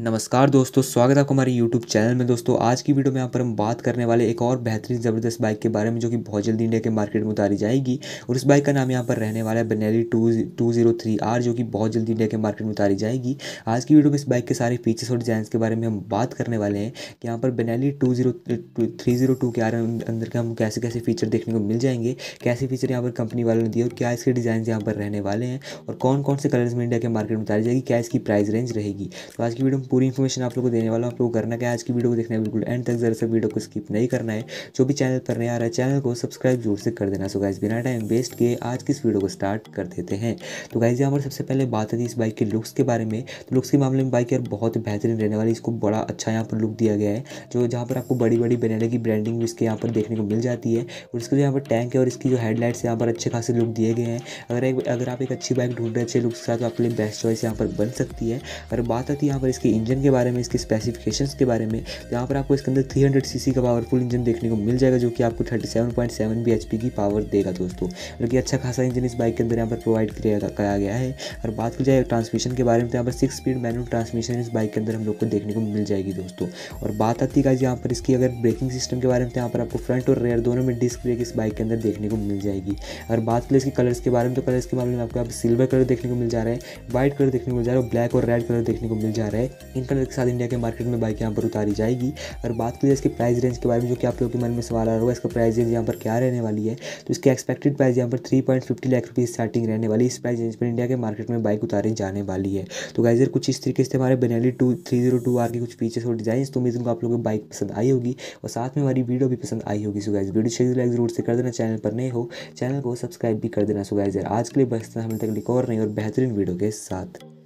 नमस्कार दोस्तों स्वागत है आपको हमारे YouTube चैनल में दोस्तों आज की वीडियो में यहाँ पर हम बात करने वाले एक और बेहतरीन ज़बरदस्त बाइक के बारे में जो कि बहुत जल्दी इंडिया के मार्केट में उतारी जाएगी और इस बाइक का नाम यहाँ पर रहने वाला है Benelli two two zero three R जो कि बहुत जल्दी इंडिया के मार्केट में उतारी जाएगी आज की वीडियो में इस बाइक के सारे फीचर्स और डिजाइन के बारे में हम बात करने वाले हैं कि यहाँ पर Benelli two zero three zero two के अंदर के हम कैसे कैसे फीचर देखने को मिल जाएंगे कैसे फीचर यहाँ पर कंपनी वालों ने दिए और क्या इसके डिज़ाइन यहाँ पर रहने वाले हैं और कौन कौन से कलर्स में इंडिया के मार्केट में उतारी जाएगी क्या इसकी प्राइस रेंज रहेगी तो आज की वीडियो पूरी इन्फॉर्मेशन आप लोग को देने वाला हूँ आप लोग करना क्या आज की वीडियो को देखना है बिल्कुल एंड तक जरा सा वीडियो को स्किप नहीं करना है जो भी चैनल पर नहीं आ रहा है चैनल को सब्सक्राइब जोर से कर देना सो गाइज बिना टाइम वेस्ट किए आज की इस वीडियो को स्टार्ट कर देते हैं तो गाइज हमारे सबसे पहले बात आती है इस बाइक के लुक्स के बारे में तो लुक्स के मामले में बाइक यार बहुत बेहतरीन रहने वाली इसको बड़ा अच्छा यहाँ पर लुक दिया गया है जो जहाँ पर आपको बड़ी बड़ी बनाने की ब्रांडिंग भी इसके यहाँ पर देखने को मिल जाती है और इसके जो यहाँ पर टैंक है और इसकी जो हेडलाइट्स यहाँ पर अच्छे खासे लुक दिए गए हैं अगर एक अगर आप एक अच्छी बाइक ढूंढ रहे अच्छे लुक्स के साथ तो आपके लिए बेस्ट चॉइस यहाँ पर बन सकती है अगर बात आती है यहाँ पर इसकी इंजन के बारे में इसके स्पेसिफिकेशंस के बारे में तो यहाँ पर आपको इसके अंदर 300 सीसी का पावरफुल इंजन देखने को मिल जाएगा जो कि आपको 37.7 पी की पावर देगा दोस्तों बल्कि मतलब अच्छा खासा इंजन इस बाइक के अंदर यहाँ पर प्रोवाइड कराया गया है और बात की जाए ट्रांसमिशन के बारे में तो यहाँ पर सिक्स स्पीड मैनुअल ट्रांसमिशन इस बाइक के अंदर हम लोग को देखने को मिल जाएगी दोस्तों और बात आती है यहाँ पर इसकी अगर ब्रेकिंग सिस्टम के बारे में तो यहाँ पर आपको फ्रंट और रेयर दोनों में डिस्क ब्रेक इस बाइक के अंदर देखने को मिल जाएगी और बात करें इसके कलर्स के बारे में तो कलर्स के मामले में आपको सिल्वर कलर देखने को मिल जा रहा है व्हाइट कलर देखने को मिल जा रहा है ब्लैक और रेड कलर देखने को मिल जा रहा है इंटरनेट के साथ इंडिया के मार्केट में बाइक यहाँ पर उतारी जाएगी और बात की जाए इसके प्राइस रेंज के बारे में जो कि आप लोगों के मन में सवाल आ रहा होगा इसका प्राइस रेंज यहाँ पर क्या रहने वाली है तो इसकी एक्सपेक्टेड प्राइस यहाँ पर three point fifty lakh rupees starting रहने वाली इस प्राइस रेंज पर इंडिया के मार्केट में बाइक उतारी जाने वाली है तो गाइजर कुछ इस तरीके से हमारे Benelli two three zero two R के कुछ फीचर्स और डिज़ाइन तो मीजन को आप लोगों को बाइक पसंद आई होगी और साथ में हमारी वीडियो भी पसंद आई होगी so guys video share like जरूर से कर देना चैनल पर नहीं हो चैनल को सब्सक्राइब भी कर देना सो गाइजर आज के लिए बस हमें तक एक और नहीं और बेहतरीन वीडियो के साथ